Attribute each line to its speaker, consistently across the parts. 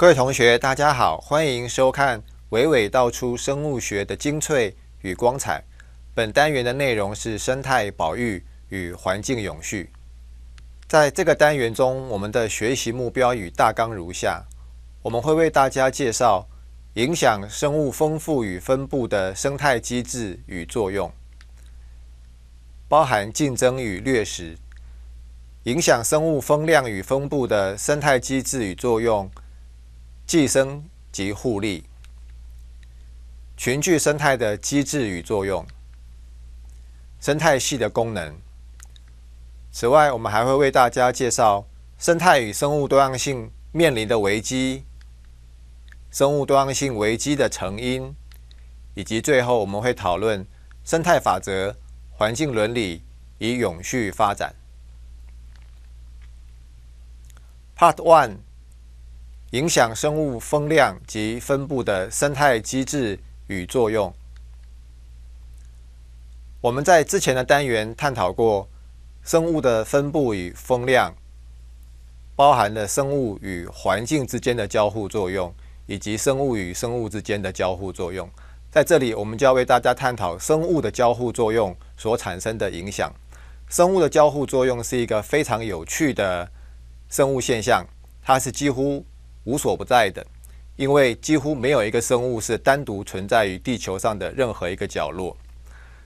Speaker 1: 各位同学，大家好，欢迎收看《娓娓道出生物学的精粹与光彩》。本单元的内容是生态保育与环境永续。在这个单元中，我们的学习目标与大纲如下：我们会为大家介绍影响生物丰富与分布的生态机制与作用，包含竞争与掠食，影响生物丰量与分布的生态机制与作用。寄生及互利群聚生态的机制与作用，生态系的功能。此外，我们还会为大家介绍生态与生物多样性面临的危机，生物多样性危机的成因，以及最后我们会讨论生态法则、环境伦理与永续发展。Part One。影响生物风量及分布的生态机制与作用。我们在之前的单元探讨过生物的分布与风量，包含了生物与环境之间的交互作用，以及生物与生物之间的交互作用。在这里，我们就要为大家探讨生物的交互作用所产生的影响。生物的交互作用是一个非常有趣的生物现象，它是几乎。无所不在的，因为几乎没有一个生物是单独存在于地球上的任何一个角落。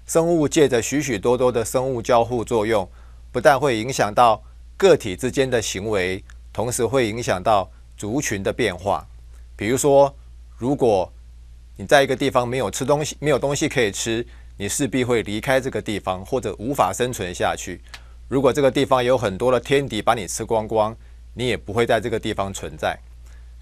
Speaker 1: 生物借着许许多多的生物交互作用，不但会影响到个体之间的行为，同时会影响到族群的变化。比如说，如果你在一个地方没有吃东西，没有东西可以吃，你势必会离开这个地方，或者无法生存下去。如果这个地方有很多的天敌把你吃光光，你也不会在这个地方存在。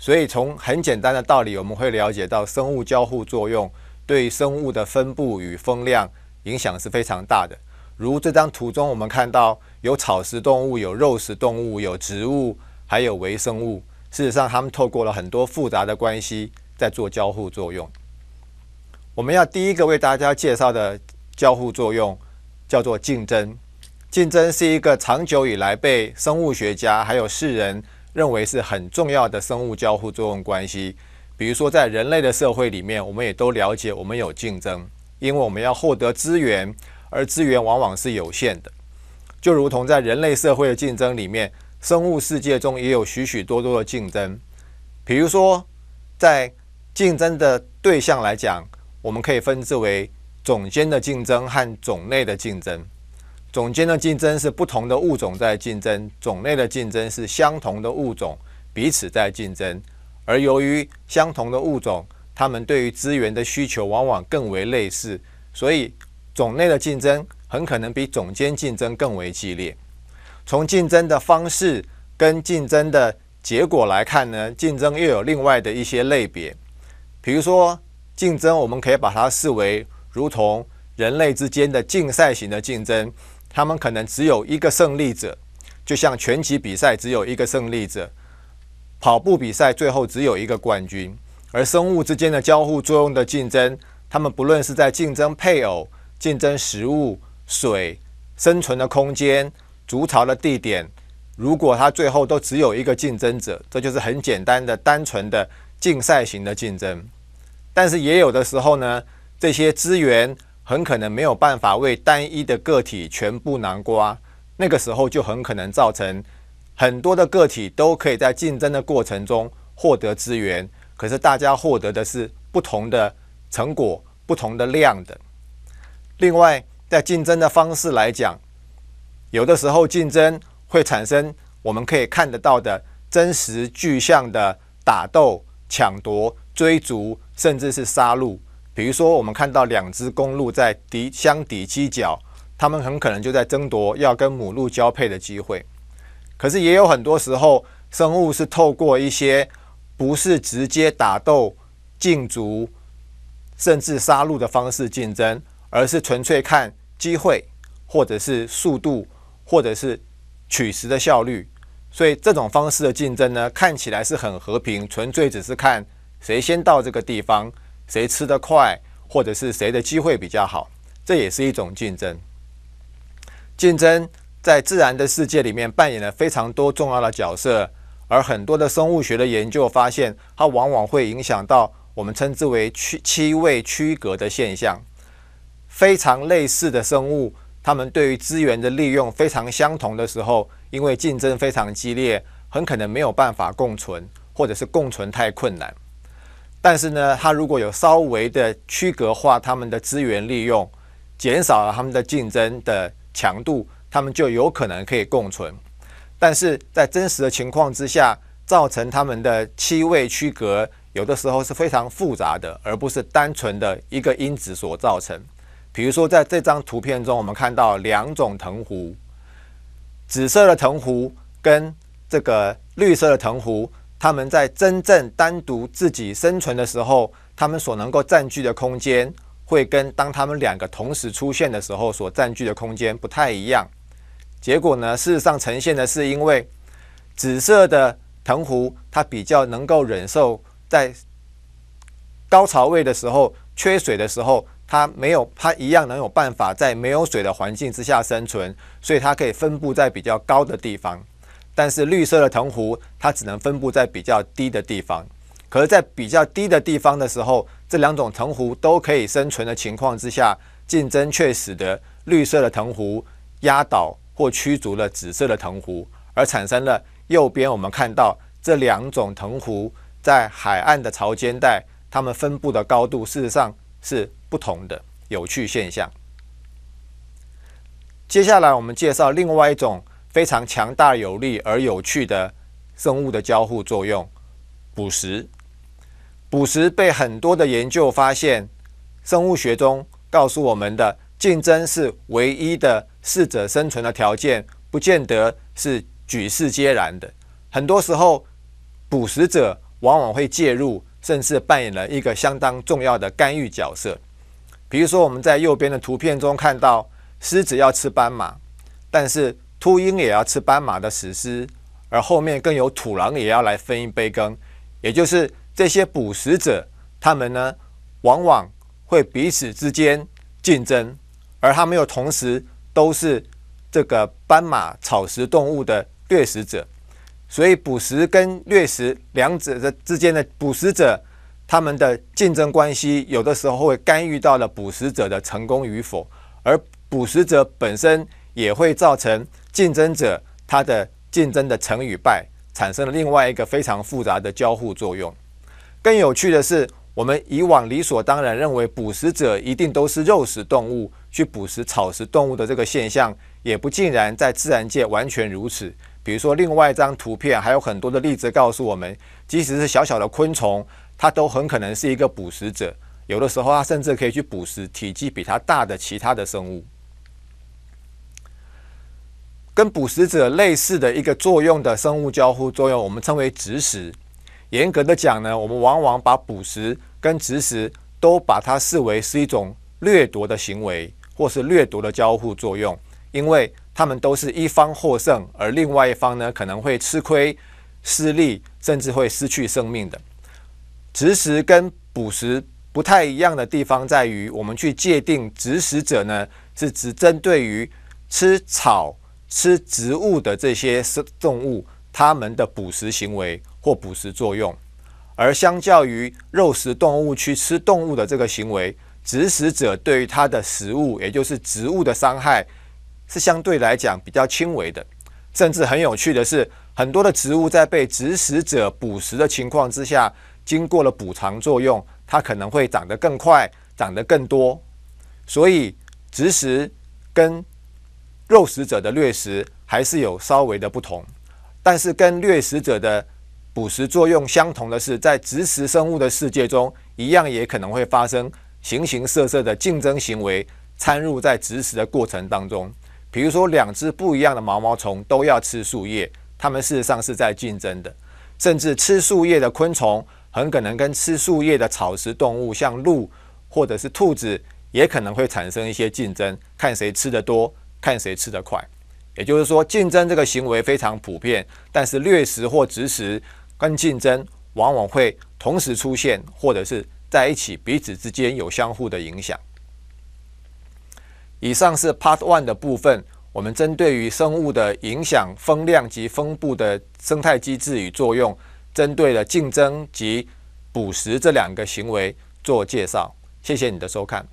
Speaker 1: 所以从很简单的道理，我们会了解到生物交互作用对生物的分布与风量影响是非常大的。如这张图中，我们看到有草食动物、有肉食动物、有植物，还有微生物。事实上，他们透过了很多复杂的关系在做交互作用。我们要第一个为大家介绍的交互作用叫做竞争。竞争是一个长久以来被生物学家还有世人认为是很重要的生物交互作用关系，比如说在人类的社会里面，我们也都了解我们有竞争，因为我们要获得资源，而资源往往是有限的。就如同在人类社会的竞争里面，生物世界中也有许许多多的竞争。比如说，在竞争的对象来讲，我们可以分之为种间的竞争和种类的竞争。种间的竞争是不同的物种在竞争，种类的竞争是相同的物种彼此在竞争。而由于相同的物种，它们对于资源的需求往往更为类似，所以种类的竞争很可能比种间竞争更为激烈。从竞争的方式跟竞争的结果来看呢，竞争又有另外的一些类别。比如说，竞争我们可以把它视为如同人类之间的竞赛型的竞争。他们可能只有一个胜利者，就像拳击比赛只有一个胜利者，跑步比赛最后只有一个冠军。而生物之间的交互作用的竞争，他们不论是在竞争配偶、竞争食物、水、生存的空间、筑巢的地点，如果他最后都只有一个竞争者，这就是很简单的、单纯的竞赛型的竞争。但是也有的时候呢，这些资源。很可能没有办法为单一的个体全部南瓜，那个时候就很可能造成很多的个体都可以在竞争的过程中获得资源，可是大家获得的是不同的成果、不同的量的。另外，在竞争的方式来讲，有的时候竞争会产生我们可以看得到的真实具象的打斗、抢夺、追逐，甚至是杀戮。比如说，我们看到两只公鹿在底相抵犄角，他们很可能就在争夺要跟母鹿交配的机会。可是也有很多时候，生物是透过一些不是直接打斗、竞逐，甚至杀戮的方式竞争，而是纯粹看机会，或者是速度，或者是取食的效率。所以这种方式的竞争呢，看起来是很和平，纯粹只是看谁先到这个地方。谁吃得快，或者是谁的机会比较好，这也是一种竞争。竞争在自然的世界里面扮演了非常多重要的角色，而很多的生物学的研究发现，它往往会影响到我们称之为区七位区隔的现象。非常类似的生物，它们对于资源的利用非常相同的时候，因为竞争非常激烈，很可能没有办法共存，或者是共存太困难。但是呢，它如果有稍微的区隔化，他们的资源利用减少了，他们的竞争的强度，他们就有可能可以共存。但是在真实的情况之下，造成他们的气味区隔，有的时候是非常复杂的，而不是单纯的一个因子所造成。比如说在这张图片中，我们看到两种藤壶，紫色的藤壶跟这个绿色的藤壶。他们在真正单独自己生存的时候，他们所能够占据的空间，会跟当他们两个同时出现的时候所占据的空间不太一样。结果呢，事实上呈现的是因为紫色的藤壶，它比较能够忍受在高潮位的时候缺水的时候，它没有它一样能有办法在没有水的环境之下生存，所以它可以分布在比较高的地方。但是绿色的藤壶它只能分布在比较低的地方，可是，在比较低的地方的时候，这两种藤壶都可以生存的情况之下，竞争却使得绿色的藤壶压倒或驱逐了紫色的藤壶，而产生了右边我们看到这两种藤壶在海岸的潮间带，它们分布的高度事实上是不同的，有趣现象。接下来我们介绍另外一种。非常强大、有力而有趣的生物的交互作用，捕食。捕食被很多的研究发现，生物学中告诉我们的竞争是唯一的适者生存的条件，不见得是举世皆然的。很多时候，捕食者往往会介入，甚至扮演了一个相当重要的干预角色。比如说，我们在右边的图片中看到，狮子要吃斑马，但是。秃鹰也要吃斑马的死尸，而后面更有土狼也要来分一杯羹。也就是这些捕食者，他们呢，往往会彼此之间竞争，而他们又同时都是这个斑马草食动物的掠食者。所以捕食跟掠食两者的之间的捕食者，他们的竞争关系，有的时候会干预到了捕食者的成功与否，而捕食者本身也会造成。竞争者它的竞争的成与败，产生了另外一个非常复杂的交互作用。更有趣的是，我们以往理所当然认为捕食者一定都是肉食动物去捕食草食动物的这个现象，也不尽然在自然界完全如此。比如说，另外一张图片还有很多的例子告诉我们，即使是小小的昆虫，它都很可能是一个捕食者，有的时候它甚至可以去捕食体积比它大的其他的生物。跟捕食者类似的一个作用的生物交互作用，我们称为植食。严格的讲呢，我们往往把捕食跟植食都把它视为是一种掠夺的行为，或是掠夺的交互作用，因为他们都是一方获胜，而另外一方呢可能会吃亏、失利，甚至会失去生命的。植食跟捕食不太一样的地方在于，我们去界定植食者呢，是只针对于吃草。吃植物的这些动物，它们的捕食行为或捕食作用，而相较于肉食动物去吃动物的这个行为，植食者对于它的食物，也就是植物的伤害，是相对来讲比较轻微的。甚至很有趣的是，很多的植物在被植食者捕食的情况之下，经过了补偿作用，它可能会长得更快，长得更多。所以，植食跟肉食者的掠食还是有稍微的不同，但是跟掠食者的捕食作用相同的是，在植食生物的世界中，一样也可能会发生形形色色的竞争行为掺入在植食的过程当中。比如说，两只不一样的毛毛虫都要吃树叶，它们事实上是在竞争的。甚至吃树叶的昆虫很可能跟吃树叶的草食动物，像鹿或者是兔子，也可能会产生一些竞争，看谁吃得多。看谁吃得快，也就是说，竞争这个行为非常普遍，但是掠食或植食跟竞争往往会同时出现，或者是在一起，彼此之间有相互的影响。以上是 Part One 的部分，我们针对于生物的影响、风量及分布的生态机制与作用，针对了竞争及捕食这两个行为做介绍。谢谢你的收看。